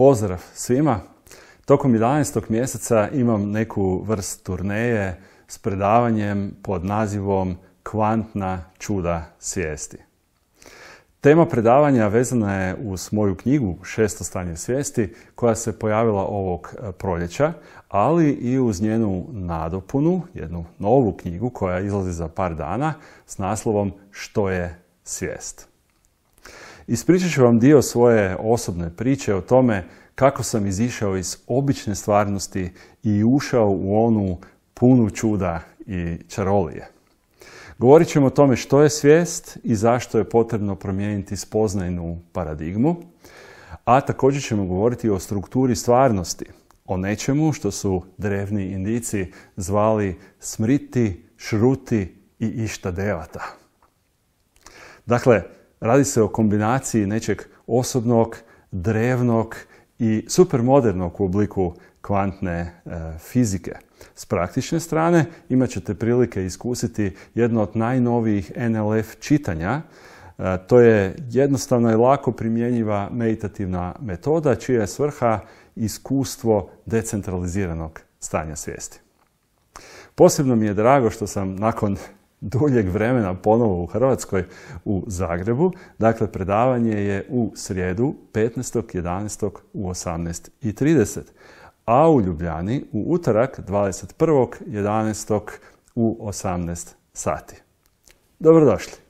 Pozdrav svima! Tokom 11. mjeseca imam neku vrst turneje s predavanjem pod nazivom Kvantna čuda svijesti. Tema predavanja vezana je uz moju knjigu Šesto stanje svijesti koja se pojavila ovog e, proljeća, ali i uz njenu nadopunu, jednu novu knjigu koja izlazi za par dana s naslovom Što je svijest. Ispričat ću vam dio svoje osobne priče o tome kako sam izišao iz obične stvarnosti i ušao u onu punu čuda i čarolije. Govorit ćemo o tome što je svijest i zašto je potrebno promijeniti spoznajnu paradigmu, a također ćemo govoriti o strukturi stvarnosti, o nečemu što su drevni indici zvali smriti, šruti i išta devata. Dakle, Radi se o kombinaciji nečeg osobnog, drevnog i supermodernog u obliku kvantne e, fizike. S praktične strane imat ćete prilike iskusiti jedno od najnovijih NLF čitanja. E, to je jednostavno i lako primjenjiva meditativna metoda čija je svrha iskustvo decentraliziranog stanja svijesti. Posebno mi je drago što sam nakon duljeg vremena ponovo u Hrvatskoj u Zagrebu. Dakle, predavanje je u srijedu 15.11. u 18.30. A u Ljubljani u utorak 21.11. u 18 sati. Dobrodošli!